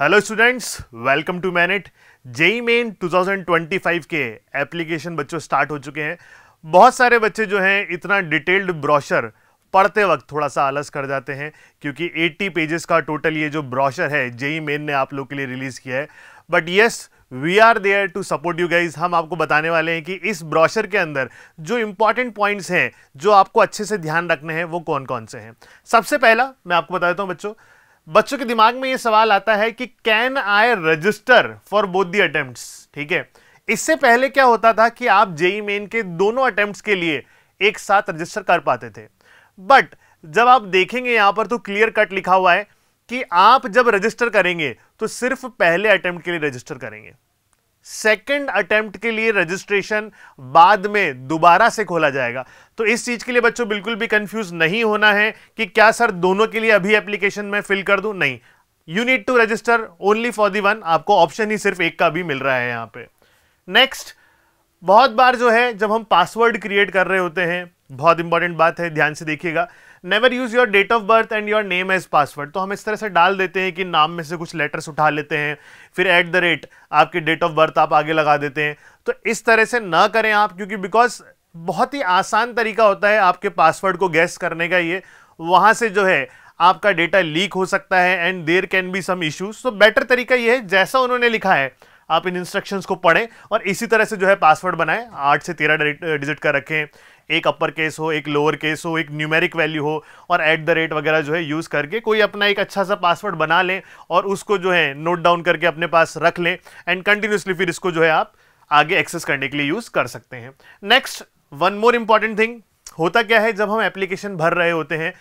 Hello students welcome to मैनेट JEE main 2025 के application बच्चों स्टार्ट हो चुके हैं बहुत सारे बच्चे जो हैं इतना डिटेल्ड ब्रॉशर पढ़ते वक्त थोड़ा सा आलस कर जाते हैं क्योंकि 80 पेजेस का टोटल ये जो ब्रॉशर है जेई मेन e e ने आप लोग के लिए रिलीज़ किया है but yes we are there to support you guys हम आपको बताने वाले हैं कि इस ब्रॉशर के अंदर जो इंपॉर्टेंट पॉइंट्स हैं जो आपको अच्छे से ध्यान रखने हैं वो कौन कौन से हैं सबसे पहला मैं आपको बता देता हूँ बच्चों बच्चों के दिमाग में ये सवाल आता है कि can I register for both the attempt ठीक है इससे पहले क्या होता था कि आप जेई मेन के दोनों अटेम्प्ट के लिए एक साथ रजिस्टर कर पाते थे बट जब आप देखेंगे यहां पर तो क्लियर कट लिखा हुआ है कि आप जब रजिस्टर करेंगे तो सिर्फ पहले अटेम्प्ट के लिए रजिस्टर करेंगे सेकेंड अटेम्प्ट के लिए रजिस्ट्रेशन बाद में दोबारा से खोला जाएगा तो इस चीज़ के लिए बच्चों बिल्कुल भी कंफ्यूज नहीं होना है कि क्या सर दोनों के लिए अभी एप्लीकेशन में फिल कर दूं नहीं you need to register only for the one आपको ऑप्शन ही सिर्फ एक का भी मिल रहा है यहां पे नेक्स्ट बहुत बार जो है जब हम पासवर्ड क्रिएट कर रहे होते हैं बहुत इंपॉर्टेंट बात है ध्यान से देखिएगा never use your date of birth and your name as password तो हम इस तरह से डाल देते हैं कि नाम में से कुछ लेटर्स उठा लेते हैं फिर एट द रेट आपके डेट ऑफ बर्थ आप आगे लगा देते हैं तो इस तरह से ना करें आप क्योंकि बिकॉज बहुत ही आसान तरीका होता है आपके पासवर्ड को गैस करने का ये वहां से जो है आपका डेटा लीक हो सकता है and there can be some issues so better तरीका ये है जैसा उन्होंने लिखा है आप इन इंस्ट्रक्शंस को पढ़ें और इसी तरह से जो है पासवर्ड बनाएं आठ से तेरह डिजिट का रखें एक अपर केस हो एक लोअर केस हो एक न्यूमेरिक वैल्यू हो और एट द रेट वगैरह जो है यूज़ करके कोई अपना एक अच्छा सा पासवर्ड बना लें और उसको जो है नोट डाउन करके अपने पास रख लें एंड कंटिन्यूसली फिर इसको जो है आप आगे एक्सेस करने के लिए यूज़ कर सकते हैं next one more important thing होता क्या है जब हम एप्लीकेशन भर रहे होते हैं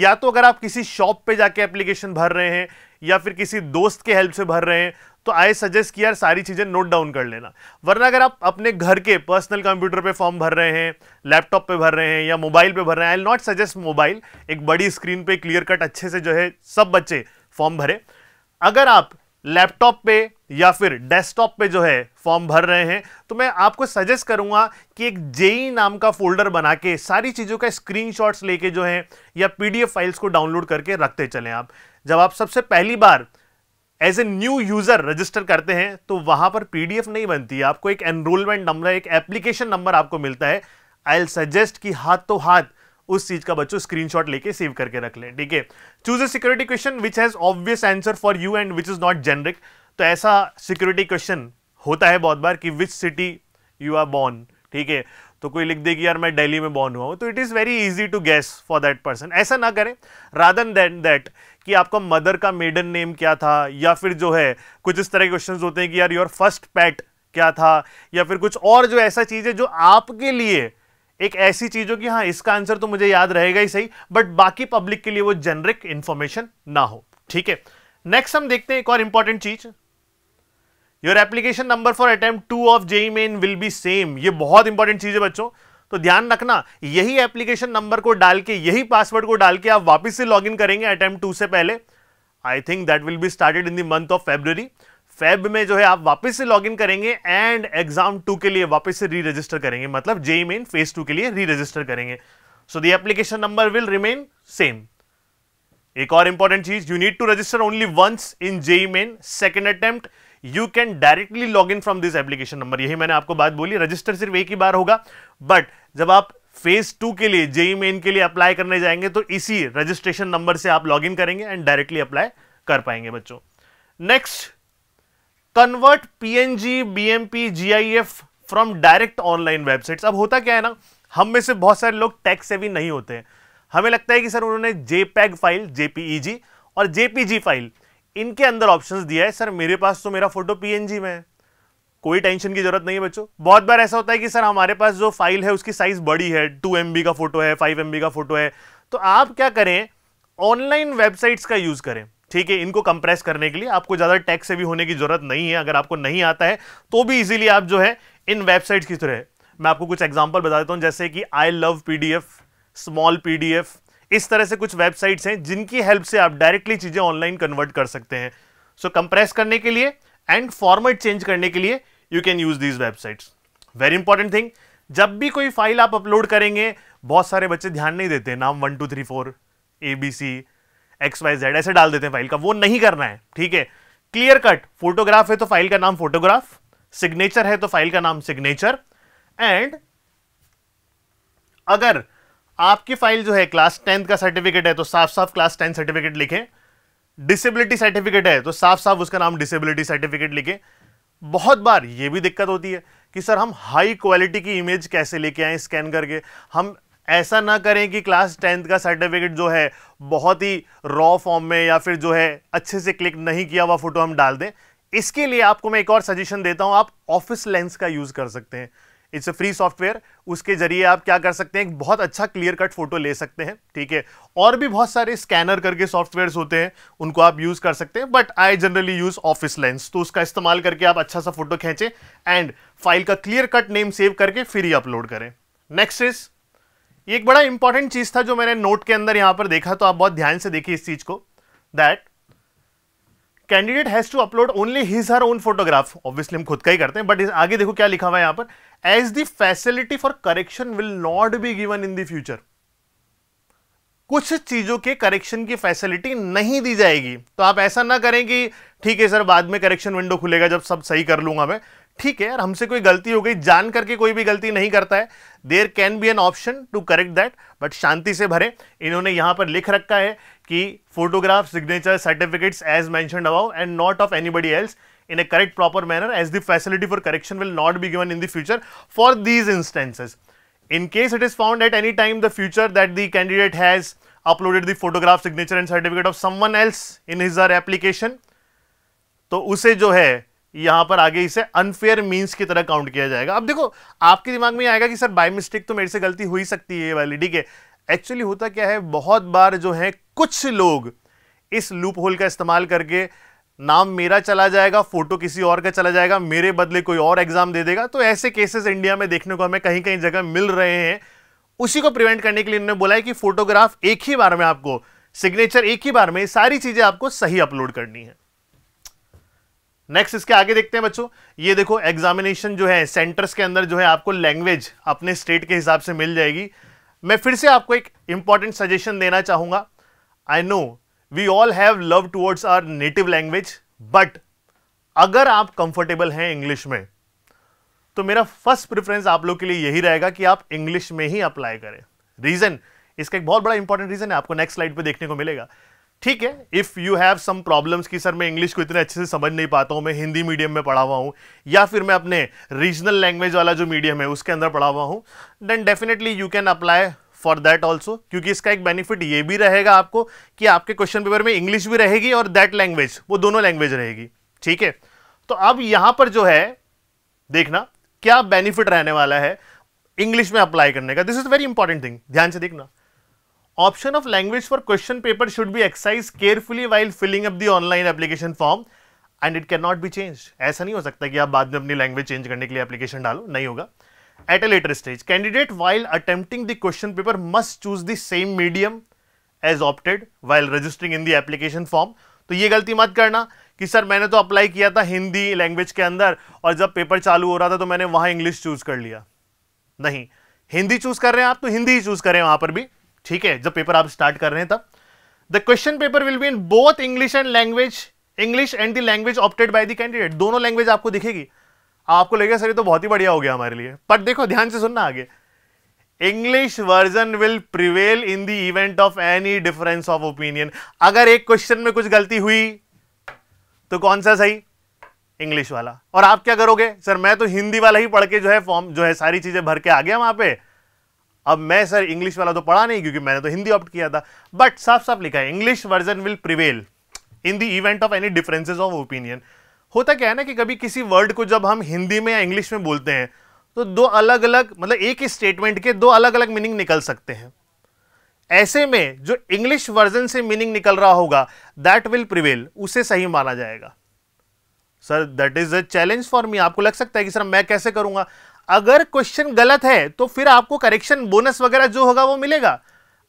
या तो अगर आप किसी शॉप पे जाके एप्लीकेशन भर रहे हैं या फिर किसी दोस्त के हेल्प से भर रहे हैं तो आई सजेस्ट किया सारी चीज़ें नोट डाउन कर लेना वरना अगर आप अपने घर के पर्सनल कंप्यूटर पे फॉर्म भर रहे हैं लैपटॉप पे भर रहे हैं या मोबाइल पे भर रहे हैं आई नॉट सजेस्ट मोबाइल एक बड़ी स्क्रीन पे क्लियर कट अच्छे से जो है सब बच्चे फॉर्म भरे अगर आप लैपटॉप पे या फिर डेस्कटॉप पे जो है फॉर्म भर रहे हैं तो मैं आपको सजेस्ट करूंगा कि एक जेई नाम का फोल्डर बना के सारी चीज़ों का स्क्रीनशॉट्स लेके जो है या पीडीएफ फाइल्स को डाउनलोड करके रखते चलें आप जब आप सबसे पहली बार as a new user register करते हैं तो वहां पर पीडीएफ नहीं बनती है आपको एक एनरोलमेंट नंबर एक एप्लीकेशन नंबर आपको मिलता है आई एल सजेस्ट कि हाथ तो हाथ उस चीज का बच्चों स्क्रीनशॉट लेके सेव करके रख लें ठीक है choose a security question which has obvious answer for you and which is not generic तो ऐसा सिक्योरिटी क्वेश्चन होता है बहुत बार कि which city you are born ठीक है तो कोई लिख दे कि यार मैं दिल्ली में बॉर्न हुआ हूं तो it is very easy to guess for that person ऐसा ना करें रादर देन दैट कि आपका मदर का मेडन नेम क्या था या फिर जो है कुछ इस तरह के क्वेश्चन होते हैं कि यार योर फर्स्ट पैट क्या था या फिर कुछ और जो ऐसा चीज़ है जो आपके लिए एक ऐसी चीज़ हो कि हाँ इसका आंसर तो मुझे याद रहेगा ही सही बट बाकी पब्लिक के लिए वो जेनरिक इंफॉर्मेशन ना हो ठीक है नेक्स्ट हम देखते हैं एक और इंपॉर्टेंट चीज़ your application number for attempt two of JEE main will be same ये बहुत इंपॉर्टेंट चीज़ है बच्चों तो ध्यान रखना यही एप्लीकेशन नंबर को डाल के यही पासवर्ड को डाल के आप वापस से लॉगिन करेंगे अटेम्प्ट टू से पहले I think that will be started in the month of February Feb में जो है आप वापस से लॉगिन करेंगे एंड एग्जाम टू के लिए वापस से री रजिस्टर करेंगे मतलब जेई मेन फेज टू के लिए री रजिस्टर करेंगे so the application number will remain same एक और इंपॉर्टेंट चीज you need to register only once in JEE Main second attempt you can directly log in from this application number यही मैंने आपको बात बोली रजिस्टर सिर्फ एक ही बार होगा बट जब आप फेज टू के लिए जेई मेन के लिए अप्लाई करने जाएंगे तो इसी रजिस्ट्रेशन नंबर से आप लॉग इन करेंगे एंड डायरेक्टली अप्लाई कर पाएंगे बच्चों next convert G I F from direct online website अब होता क्या है ना हम में से बहुत सारे लोग टैक्स सेवी नहीं होते हैं हमें लगता है कि सर उन्होंने जेपैग फाइल जेपीईजी और जेपीजी फाइल इनके अंदर ऑप्शंस दिया है सर मेरे पास तो मेरा फोटो पीएनजी में है कोई टेंशन की जरूरत नहीं है बच्चों बहुत बार ऐसा होता है कि सर हमारे पास जो फाइल है उसकी साइज बड़ी है टू एम का फोटो है फाइव एम का फोटो है तो आप क्या करें ऑनलाइन वेबसाइट्स का यूज करें ठीक है इनको कंप्रेस करने के लिए आपको ज़्यादा टैक्स से भी होने की जरूरत नहीं है अगर आपको नहीं आता है तो भी इजीली आप जो है इन वेबसाइट्स की तरह मैं आपको कुछ एग्जाम्पल बता देता हूं जैसे कि I love P small P इस तरह से कुछ वेबसाइट्स हैं जिनकी हेल्प से आप डायरेक्टली चीज़ें ऑनलाइन कन्वर्ट कर सकते हैं सो so, कंप्रेस करने के लिए एंड फॉर्मेट चेंज करने के लिए you can use these websites very important thing जब भी कोई फाइल आप अपलोड करेंगे बहुत सारे बच्चे ध्यान नहीं देते नाम one two three four A B C X Y Z ऐसे डाल देते हैं फाइल का वो नहीं करना है ठीक है क्लियर कट फोटोग्राफ है तो फाइल का नाम फोटोग्राफ सिग्नेचर है तो फाइल का नाम सिग्नेचर एंड अगर आपकी फाइल जो है क्लास टेंथ का सर्टिफिकेट है तो साफ साफ क्लास टेंथ सर्टिफिकेट लिखें डिसेबिलिटी सर्टिफिकेट है तो साफ साफ उसका नाम डिसेबिलिटी सर्टिफिकेट लिखें बहुत बार ये भी दिक्कत होती है कि सर हम हाई क्वालिटी की इमेज कैसे लेके आए स्कैन करके हम ऐसा ना करें कि क्लास टेंथ का सर्टिफिकेट जो है बहुत ही रॉ फॉर्म में या फिर जो है अच्छे से क्लिक नहीं किया हुआ फोटो हम डाल दें इसके लिए आपको मैं एक और सजेशन देता हूं आप ऑफिस लेंस का यूज़ कर सकते हैं इट्स अ फ्री सॉफ्टवेयर उसके जरिए आप क्या कर सकते हैं बहुत अच्छा क्लियर कट फोटो ले सकते हैं ठीक है और भी बहुत सारे स्कैनर करके सॉफ्टवेयर्स होते हैं उनको आप यूज़ कर सकते हैं but I generally use Office Lens तो उसका इस्तेमाल करके आप अच्छा सा फोटो खींचे एंड फाइल का क्लियर कट नेम सेव करके फिर ही अपलोड करें नेक्स्ट इज ये एक बड़ा इंपॉर्टेंट चीज़ था जो मैंने नोट के अंदर यहां पर देखा तो आप बहुत ध्यान से देखिए इस चीज़ को that candidate has to upload only his her own photograph obviously हम खुद का ही करते हैं बट आगे देखो क्या लिखा हुआ है यहां पर as the facility for correction will not be given in the future कुछ चीजों के करेक्शन की फैसिलिटी नहीं दी जाएगी तो आप ऐसा ना करें कि ठीक है सर बाद में करेक्शन विंडो खुलेगा जब सब सही कर लूंगा मैं ठीक है यार हमसे कोई गलती हो गई जान करके कोई भी गलती नहीं करता है there can be an option to correct that but शांति से भरे इन्होंने यहां पर लिख रखा है कि फोटोग्राफ सिग्नेचर सर्टिफिकेट्स एज मैं above and not of anybody else in a correct proper manner as the facility for correction will not be given in the future for these instances in case it is found at any time the future that the candidate has uploaded the photograph signature and certificate of someone else in his or application तो उसे जो है यहां पर आगे इसे unfair mean की तरह काउंट किया जाएगा अब देखो आपके दिमाग में आएगा कि सर बाई मिस्टेक तो मेरे से गलती हो ही सकती है वाली ठीक है एक्चुअली होता क्या है बहुत बार जो है कुछ लोग इस लूप होल का इस्तेमाल करके नाम मेरा चला जाएगा फोटो किसी और का चला जाएगा मेरे बदले कोई और एग्जाम दे देगा तो ऐसे केसेस इंडिया में देखने को हमें कहीं कहीं जगह मिल रहे हैं उसी को प्रिवेंट करने के लिए इन्होंने बोला है कि फोटोग्राफ एक ही बार में आपको सिग्नेचर एक ही बार में सारी चीजें आपको सही अपलोड करनी है नेक्स्ट इसके आगे देखते हैं बच्चों ये देखो एग्जामिनेशन जो है सेंटर्स के अंदर जो है आपको लैंग्वेज अपने स्टेट के हिसाब से मिल जाएगी मैं फिर से आपको एक इंपॉर्टेंट सजेशन देना चाहूंगा I know we all have love towards our native language but अगर आप कंफर्टेबल हैं इंग्लिश में तो मेरा फर्स्ट प्रिफरेंस आप लोग के लिए यही रहेगा कि आप इंग्लिश में ही अप्लाई करें रीज़न इसका एक बहुत बड़ा इंपॉर्टेंट रीज़न है आपको नेक्स्ट स्लाइड पे देखने को मिलेगा ठीक है if you have some problems कि सर मैं इंग्लिश को इतने अच्छे से समझ नहीं पाता हूं मैं हिंदी मीडियम में पढ़ा हुआ हूं या फिर मैं अपने रीजनल लैंग्वेज वाला जो मीडियम है उसके अंदर पढ़ा हुआ हूं then definitely you can apply for that also क्योंकि इसका एक बेनिफिट ये भी रहेगा आपको कि आपके क्वेश्चन पेपर में इंग्लिश भी रहेगी और दैट लैंग्वेज वो दोनों लैंग्वेज रहेगी ठीक है तो अब यहां पर जो है देखना क्या बेनिफिट रहने वाला है इंग्लिश में अप्लाई करने का this is very important thing ध्यान से देखना option of language for question paper should be एक्साइज carefully while filling up the online application form and it can not be change ऐसा नहीं हो सकता कि आप बाद में अपनी लैंग्वेज चेंज करने के लिए एप्लीकेशन डालो नहीं होगा at a later stage candidate while attempting the question paper must choose the same medium as opted while registering in the application form तो ये गलती मत करना कि सर मैंने तो अप्लाई किया था हिंदी लैंग्वेज के अंदर और जब पेपर चालू हो रहा था तो मैंने वहां इंग्लिश चूज कर लिया नहीं हिंदी चूज कर रहे हैं आप तो हिंदी ही चूज करें वहां पर भी ठीक है जब पेपर आप स्टार्ट कर रहे हैं तब the question paper will be in both English and language English and the language opted by the candidate दोनों लैंग्वेज आपको दिखेगी आपको लगेगा सर ये तो बहुत ही बढ़िया हो गया हमारे लिए बट देखो ध्यान से सुनना आगे English version will prevail in the event of any difference of opinion अगर एक क्वेश्चन में कुछ गलती हुई तो कौन सा सही इंग्लिश वाला और आप क्या करोगे सर मैं तो हिंदी वाला ही पढ़ के जो है फॉर्म जो है सारी चीजें भर के आ गया वहां पे अब मैं सर इंग्लिश वाला तो पढ़ा नहीं क्योंकि मैंने तो हिंदी ऑप्ट किया था बट साफ साफ लिखा है English version will prevail in the event of any differences of opinion होता क्या है ना कि कभी किसी वर्ड को जब हम हिंदी में या इंग्लिश में बोलते हैं तो दो अलग अलग मतलब एक ही स्टेटमेंट के दो अलग अलग मीनिंग निकल सकते हैं ऐसे में जो इंग्लिश वर्जन से मीनिंग निकल रहा होगा दैट विल प्रिवेल उसे सही माना जाएगा sir that is a challenge for me आपको लग सकता है कि सर मैं कैसे करूंगा अगर क्वेश्चन गलत है तो फिर आपको करेक्शन बोनस वगैरह जो होगा वो मिलेगा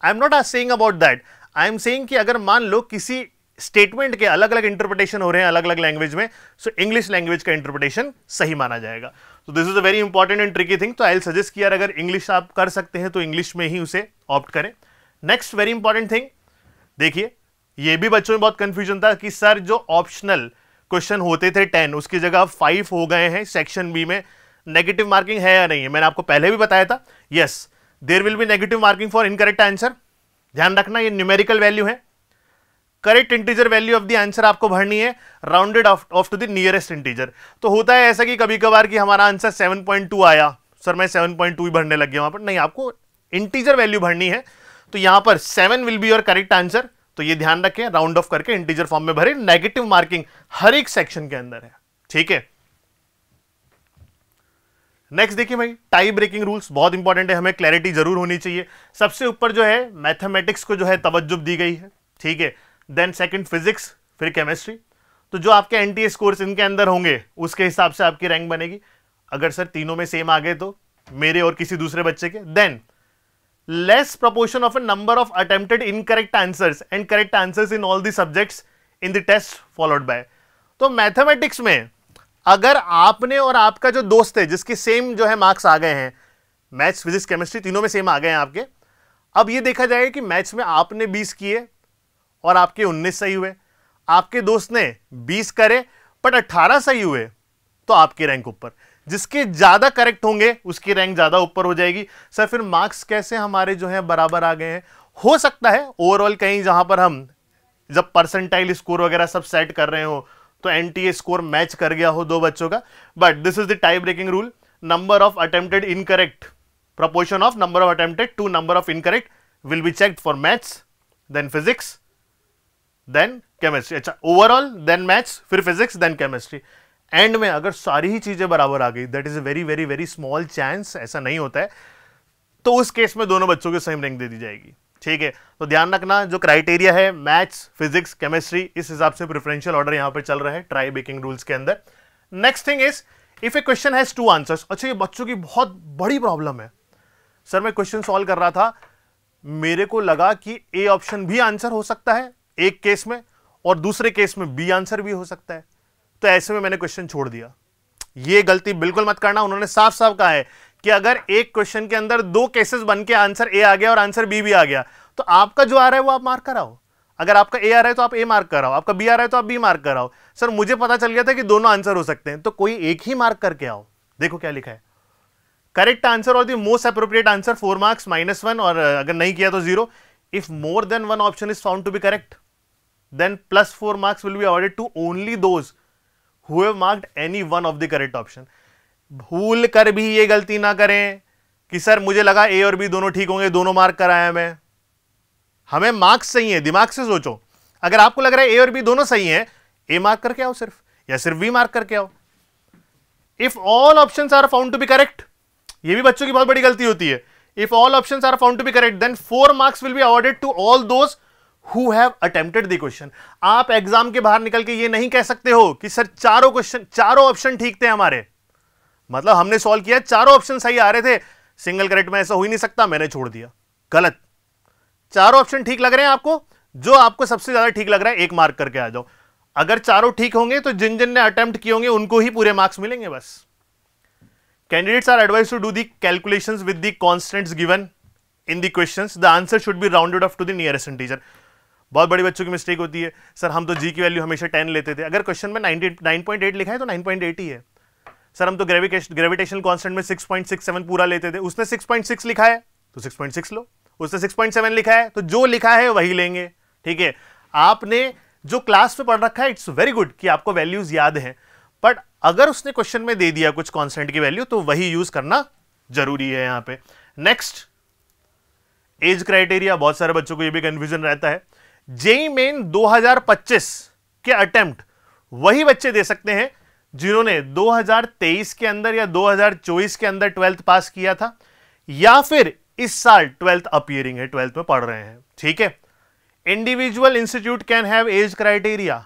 I am not a saying about that I am saying कि अगर मान लो किसी स्टेटमेंट के अलग अलग इंटरप्रिटेशन हो रहे हैं अलग अलग लैंग्वेज में सो इंग्लिश लैंग्वेज का इंटरप्रिटेशन सही माना जाएगा तो this is a very important and tricky thing तो आई सजेस्ट किया अगर इंग्लिश आप कर सकते हैं तो इंग्लिश में ही उसे ऑप्ट करें नेक्स्ट वेरी इंपॉर्टेंट थिंग देखिए ये भी बच्चों में बहुत कंफ्यूजन था कि सर जो ऑप्शनल क्वेश्चन होते थे टेन उसकी जगह फाइव हो गए हैं सेक्शन बी में नेगेटिव मार्किंग है या नहीं है मैंने आपको पहले भी बताया था yes there will be negative marking for incorrect answer ध्यान रखना ये न्यूमेरिकल वैल्यू है correct integer value of the answer आपको भरनी है rounded off to the nearest integer तो होता है ऐसा कि कभी कभार कि हमारा आंसर 7.2 आया सर मैं 7.2 ही भरने लग गया वहां पर नहीं आपको इंटीजर वैल्यू भरनी है तो यहां पर 7 will be your correct answer तो ये ध्यान रखें राउंड ऑफ करके इंटीजर फॉर्म में भरे नेगेटिव मार्किंग हर एक सेक्शन के अंदर है ठीक है नेक्स्ट देखिए भाई टाई ब्रेकिंग रूल्स बहुत इंपॉर्टेंट है हमें क्लैरिटी जरूर होनी चाहिए सबसे ऊपर जो है मैथमेटिक्स को जो है तवज्जुब दी गई है ठीक है देन सेकंड फिजिक्स फिर केमिस्ट्री तो जो आपके एन टी कोर्स इनके अंदर होंगे उसके हिसाब से आपकी रैंक बनेगी अगर सर तीनों में सेम आ गए तो मेरे और किसी दूसरे बच्चे के then less proportion of a number of attempted incorrect answers and correct answers in all the subjects in the test followed by तो मैथमेटिक्स में अगर आपने और आपका जो दोस्त है जिसके सेम जो है मार्क्स आ गए हैं मैथ्स फिजिक्स केमिस्ट्री तीनों में सेम आ गए हैं आपके अब ये देखा जाएगा कि मैथ्स में आपने 20 किए और आपके 19 सही हुए आपके दोस्त ने 20 करे बट 18 सही हुए तो आपके रैंक ऊपर जिसके ज़्यादा करेक्ट होंगे उसकी रैंक ज़्यादा ऊपर हो जाएगी सर फिर मार्क्स कैसे हमारे जो हैं बराबर आ गए हैं हो सकता है ओवरऑल कहीं जहाँ पर हम जब परसेंटाइल स्कोर वगैरह सब सेट कर रहे हो तो एन स्कोर मैच कर गया हो दो बच्चों का but this is the tie breaking rule number of attempted correct proportion of number of attempted to number of incorrect will be check for maths then physics then chemistry अच्छा overall then maths फिर physics then chemistry and में अगर सारी ही चीजें बराबर आ गई that is a very very very small chance ऐसा नहीं होता है तो उस केस में दोनों बच्चों के सेम रैंक दे दी जाएगी ठीक है तो ध्यान रखना जो क्राइटेरिया है मैथ्स फिजिक्स केमिस्ट्री इस हिसाब से प्रिफरेंशियल ऑर्डर यहां पर चल रहा है ट्राई बेकिंग रूल्स के अंदर next thing is if a question has two answers अच्छा ये बच्चों की बहुत बड़ी प्रॉब्लम है सर मैं क्वेश्चन सॉल्व कर रहा था मेरे को लगा कि ए ऑप्शन भी आंसर हो सकता है एक केस में और दूसरे केस में बी आंसर भी हो सकता है तो ऐसे में मैंने क्वेश्चन छोड़ दिया ये गलती बिल्कुल मत करना उन्होंने साफ साफ कहा है कि अगर एक क्वेश्चन के अंदर दो केसेस बन के आंसर ए आ गया और आंसर बी भी आ गया तो आपका जो आ रहा है वो आप मार्क कराओ अगर आपका ए आ रहा है तो आप ए मार्क कराओ आपका बी आ रहा है तो आप बी मार्क कराओ सर मुझे पता चल गया था कि दोनों आंसर हो सकते हैं तो कोई एक ही मार्क करके आओ देखो क्या लिखा है करेक्ट आंसर और the most appropriate answer four marks minus one और अगर नहीं किया तो zero if more than one option is found to be correct then plus four marks will be awarded to only those who have marked any one of the correct भूल कर भी ये गलती ना करें कि सर मुझे लगा ए और बी दोनों ठीक होंगे दोनों मार्क कराया मैं हमें मार्क्स सही है दिमाग से सोचो अगर आपको लग रहा है ए और बी दोनों सही हैं ए मार्क करके आओ सिर्फ या सिर्फ बी मार्क करके आओ if all option are found to be correct ये भी बच्चों की बहुत बड़ी गलती होती है if all option are found to be correct then four marks will be awarded to all those who have attempted the question आप एग्जाम के बाहर निकल के ये नहीं कह सकते हो कि सर चारों क्वेश्चन चारों ऑप्शन ठीक थे हमारे मतलब हमने सॉल्व किया चारों ऑप्शन सही आ रहे थे सिंगल करेक्ट में ऐसा हो ही नहीं सकता मैंने छोड़ दिया गलत चारों ऑप्शन ठीक लग रहे हैं आपको जो आपको सबसे ज्यादा ठीक लग रहा है एक मार्क करके आ जाओ अगर चारों ठीक होंगे तो जिन जिन ने अटेम्प्ट किए होंगे उनको ही पूरे मार्क्स मिलेंगे बस candidates are advise to do the calculation with the constants given in the question the answer should be rounded off to the nearest teacher बहुत बड़ी बच्चों की मिस्टेक होती है सर हम तो जी की वैल्यू हमेशा टेन लेते थे अगर क्वेश्चन में पॉइंट एट लिखा है तो एट ही है सर हम तो ग्रेविटेशन कांस्टेंट में 6.67 पूरा लेते थे उसने 6.6 लिखा है तो 6.6 लो उसने 6.7 लिखा है तो जो लिखा है वही लेंगे ठीक है आपने जो क्लास में पढ़ रखा है इट्स वेरी गुड कि आपको वैल्यूज याद हैं बट अगर उसने क्वेश्चन में दे दिया कुछ कॉन्स्टेंट की वैल्यू तो वही यूज करना जरूरी है यहाँ पे नेक्स्ट एज क्राइटेरिया बहुत सारे बच्चों को ये भी कंफ्यूजन रहता है जेई मेन 2025 के अटेम्प्ट वही बच्चे दे सकते हैं जिन्होंने 2023 के अंदर या 2024 के अंदर ट्वेल्थ पास किया था या फिर इस साल ट्वेल्थ अपियरिंग है ट्वेल्थ में पढ़ रहे हैं ठीक है individual institute can have age criteria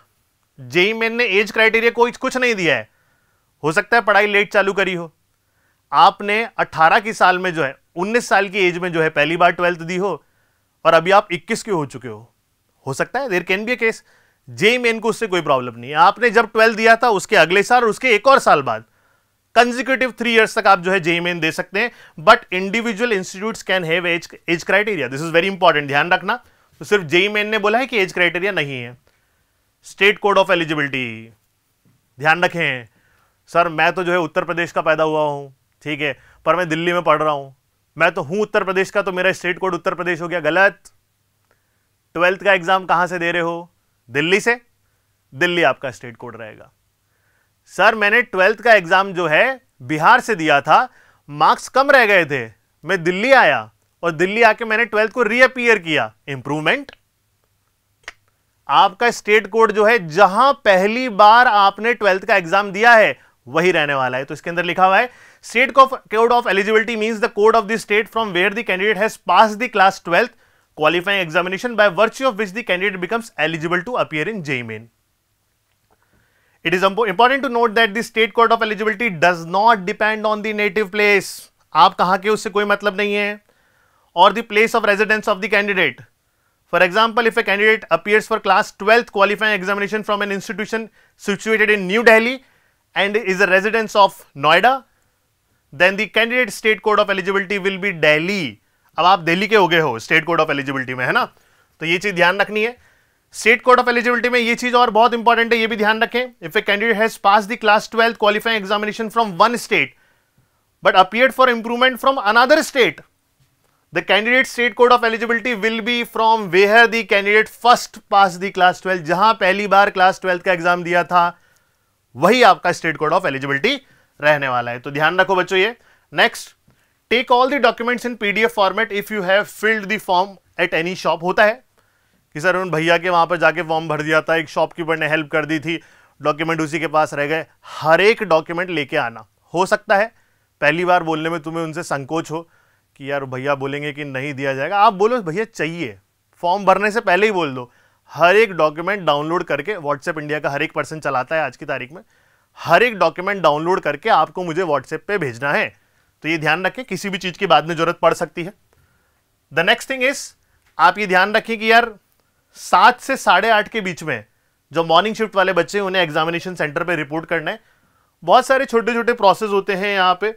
JEE Main ने एज क्राइटेरिया कोई कुछ नहीं दिया है हो सकता है पढ़ाई लेट चालू करी हो आपने 18 की साल में जो है 19 साल की एज में जो है पहली बार ट्वेल्थ दी हो और अभी आप 21 के हो चुके हो हो सकता है there can be a case JEE Main को उससे कोई प्रॉब्लम नहीं है आपने जब ट्वेल्थ दिया था उसके अगले साल और उसके एक और साल बाद कंजिक्यूटिव थ्री ईयर्स तक आप जो है जेई मेन दे सकते हैं but individual institute can have age age criteria this is very important ध्यान रखना तो सिर्फ जेई मेन ने बोला है कि एज क्राइटेरिया नहीं है स्टेट कोड ऑफ एलिजिबिलिटी ध्यान रखें सर मैं तो जो है उत्तर प्रदेश का पैदा हुआ हूं ठीक है पर मैं दिल्ली में पढ़ रहा हूं मैं तो हूं उत्तर प्रदेश का तो मेरा स्टेट कोड उत्तर प्रदेश हो गया गलत ट्वेल्थ का एग्जाम कहां से दे रहे हो दिल्ली से दिल्ली आपका स्टेट कोड रहेगा सर मैंने ट्वेल्थ का एग्जाम जो है बिहार से दिया था मार्क्स कम रह गए थे मैं दिल्ली आया और दिल्ली आके मैंने ट्वेल्थ को रीअपियर किया इंप्रूवमेंट आपका स्टेट कोड जो है जहां पहली बार आपने ट्वेल्थ का एग्जाम दिया है वही रहने वाला है तो इसके अंदर लिखा हुआ है state code of eligibility means the code of the state from where the candidate has pass the class twelfth qualifying examination by virtue of which the candidate becomes eligible to appear in JEE main. It is important to note that the state court of eligibility does not depend on the native place. आप कहाँ के उससे कोई मतलब नहीं है और the place of residence of the candidate. For example, if a candidate appears for class 12th qualifying examination from an institution situated in New Delhi and is a resident of Noida, then the candidate state code of eligibility will be Delhi अब आप दिल्ली के हो गए हो state code of eligibility में है ना तो ये चीज़ ध्यान रखनी है स्टेट कोड ऑफ एलिजिबिलिटी में ये चीज़ और बहुत इंपॉर्टेंट है ये भी ध्यान रखें if a candidate has pass the class twelfth qualifying examination from one state but appear for improvement from another state the candidate state code of eligibility will be from where the candidate first pass the class twelfth जहां पहली बार class twelfth का exam दिया था वही आपका state code of eligibility रहने वाला है तो ध्यान रखो बच्चों ये next take all the documents in PDF format if you have filled the form at any shop होता है कि सर उन भैया के वहां पर जाके फॉर्म भर दिया था एक शॉपकीपर ने हेल्प कर दी थी डॉक्यूमेंट उसी के पास रह गए हर एक डॉक्यूमेंट लेके आना हो सकता है पहली बार बोलने में तुम्हें उनसे संकोच हो कि यार भैया बोलेंगे कि नहीं दिया जाएगा आप बोलो भैया चाहिए फॉर्म भरने से पहले ही बोल दो हर एक डॉक्यूमेंट डाउनलोड करके व्हाट्सएप इंडिया का हर एक पर्सन चलाता है आज की तारीख में हर एक डॉक्यूमेंट डाउनलोड करके आपको मुझे व्हाट्सएप पे भेजना है तो ये ध्यान रखें किसी भी चीज़ की बाद में ज़रूरत पड़ सकती है द नेक्स्ट थिंग इज आप ये ध्यान रखें कि यार सात से साढ़े आठ के बीच में जो मॉर्निंग शिफ्ट वाले बच्चे हैं उन्हें एग्जामिनेशन सेंटर पे रिपोर्ट करना है बहुत सारे छोटे छोटे प्रोसेस होते हैं यहाँ पे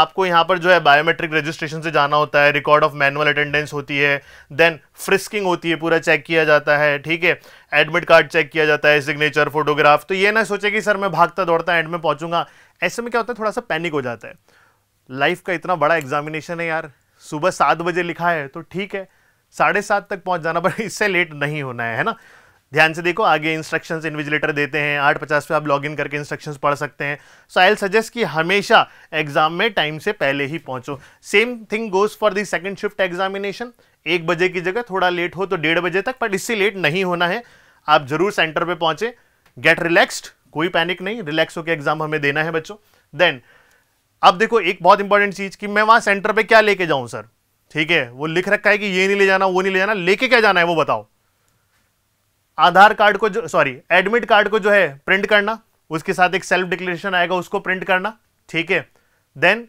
आपको यहाँ पर जो है बायोमेट्रिक रजिस्ट्रेशन से जाना होता है रिकॉर्ड ऑफ मैनुअल अटेंडेंस होती है देन फ्रिस्किंग होती है पूरा चेक किया जाता है ठीक है एडमिट कार्ड चेक किया जाता है सिग्नेचर फोटोग्राफ तो ये ना सोचे कि सर मैं भागता दौड़ता एंड में पहुँचूंगा ऐसे में क्या होता है थोड़ा सा पैनिक हो जाता है लाइफ का इतना बड़ा एग्जामिनेशन है यार सुबह सात बजे लिखा है तो ठीक है साढ़े सात तक पहुंच जाना पर इससे लेट नहीं होना है है ना ध्यान से देखो आगे इंस्ट्रक्शंस इन्विजिलेटर देते हैं आठ पचास पे आप लॉग इन करके इंस्ट्रक्शंस पढ़ सकते हैं सो आई सजेस्ट कि हमेशा एग्जाम में टाइम से पहले ही पहुंचो same thing goes for the second shift examination एक बजे की जगह थोड़ा लेट हो तो डेढ़ बजे तक बट इससे लेट नहीं होना है आप जरूर सेंटर पर पहुंचे गेट रिलैक्सड कोई पैनिक नहीं रिलैक्स होकर एग्जाम हमें देना है बच्चों देन अब देखो एक बहुत इंपॉर्टेंट चीज कि मैं वहां सेंटर पे क्या लेके जाऊं सर ठीक है वो लिख रखा है कि ये नहीं ले जाना वो नहीं ले जाना लेके क्या जाना है वो बताओ आधार कार्ड को जो सॉरी एडमिट कार्ड को जो है प्रिंट करना उसके साथ एक सेल्फ डिक्लेरेशन आएगा उसको प्रिंट करना ठीक है देन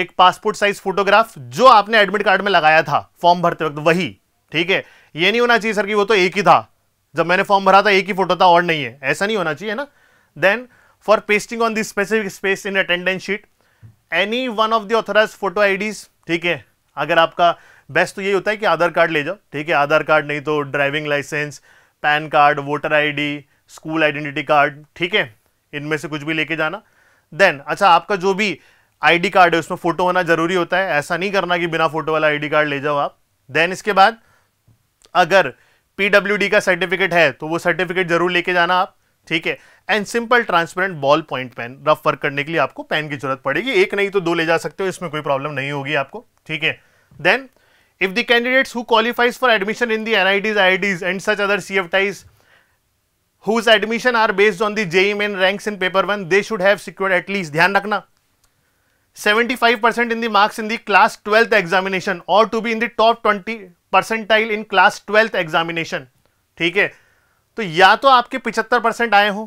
एक पासपोर्ट साइज फोटोग्राफ जो आपने एडमिट कार्ड में लगाया था फॉर्म भरते वक्त वही ठीक है ये नहीं होना चाहिए सर कि वो तो एक ही था जब मैंने फॉर्म भरा था एक ही फोटो था और नहीं है ऐसा नहीं होना चाहिए ना then for pasting on this specific space in attendance sheet any one of the authorize photo IDs ठीक है अगर आपका बेस्ट तो यही होता है कि आधार कार्ड ले जाओ ठीक है आधार कार्ड नहीं तो driving licence PAN card voter ID school identity card ठीक है इनमें से कुछ भी लेके जाना देन अच्छा आपका जो भी आईडी कार्ड है उसमें फोटो होना जरूरी होता है ऐसा नहीं करना कि बिना फोटो वाला आईडी कार्ड ले जाओ आप देन इसके बाद अगर पीडब्ल्यूडी का सर्टिफिकेट है तो वो सर्टिफिकेट जरूर लेके जाना आप ठीक है and simple transparent ball point pen rough work करने के लिए आपको पेन की जरूरत पड़ेगी एक नहीं तो दो ले जा सकते हो इसमें कोई प्रॉब्लम नहीं होगी आपको ठीक है then if the candidates who qualifies for admission in the N I Ts and such other C F TIs whose admission are based on the JEE Main ranks in paper one they should have secure at least ध्यान रखना 75% percent in the marks in the class twelfth examination और to be in the 20 percentile in class twelfth examination ठीक है तो या तो आपके पिछहत्तर परसेंट आए हों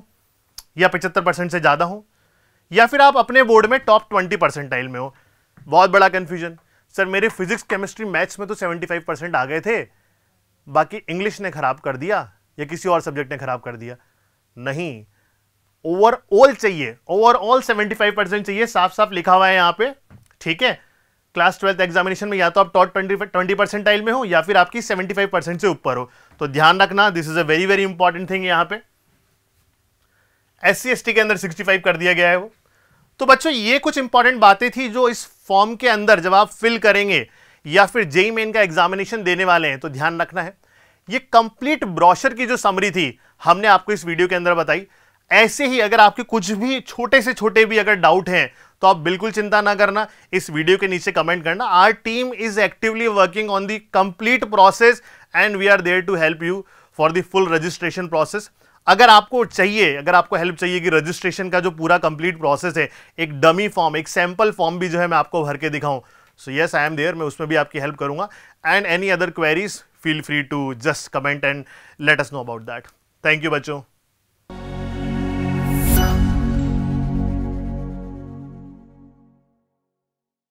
या पिछहत्तर परसेंट से ज़्यादा हो या फिर आप अपने बोर्ड में टॉप ट्वेंटी परसेंटाइल में हो बहुत बड़ा कन्फ्यूजन सर मेरे फिजिक्स केमिस्ट्री मैथ्स में तो सेवेंटी फाइव परसेंट आ गए थे बाकी इंग्लिश ने ख़राब कर दिया या किसी और सब्जेक्ट ने ख़राब कर दिया नहीं ओवरऑल चाहिए ओवरऑल सेवेंटी फाइव परसेंट चाहिए साफ साफ लिखा हुआ है यहाँ पे ठीक है क्लास ट्वेल्थ एग्जामिनेशन में या तो आप टॉप ट्वेंटी ट्वेंटी परसेंटाइल में हो या फिर आपकी सेवेंटी फाइव परसेंट से ऊपर हो तो ध्यान रखना this is a very very important thing यहाँ पे एस सी के अंदर सिक्सटी फाइव कर दिया गया है वो तो बच्चों ये कुछ इंपॉर्टेंट बातें थी जो इस फॉर्म के अंदर जब आप फिल करेंगे या फिर जेई मेन e e का एग्जामिनेशन देने वाले हैं तो ध्यान रखना है ये कंप्लीट ब्रॉशर की जो समरी थी हमने आपको इस वीडियो के अंदर बताई ऐसे ही अगर आपके कुछ भी छोटे से छोटे भी अगर डाउट हैं तो आप बिल्कुल चिंता ना करना इस वीडियो के नीचे कमेंट करना our team is actively working on the complete process and we are there to help you for the full registration process अगर आपको चाहिए अगर आपको हेल्प चाहिए कि रजिस्ट्रेशन का जो पूरा कंप्लीट प्रोसेस है एक डमी फॉर्म एक सैम्पल फॉर्म भी जो है मैं आपको भर के दिखाऊं so yes I am there मैं उसमें भी आपकी हेल्प करूंगा and any other queries feel free to just comment and let us know about that thank you बच्चों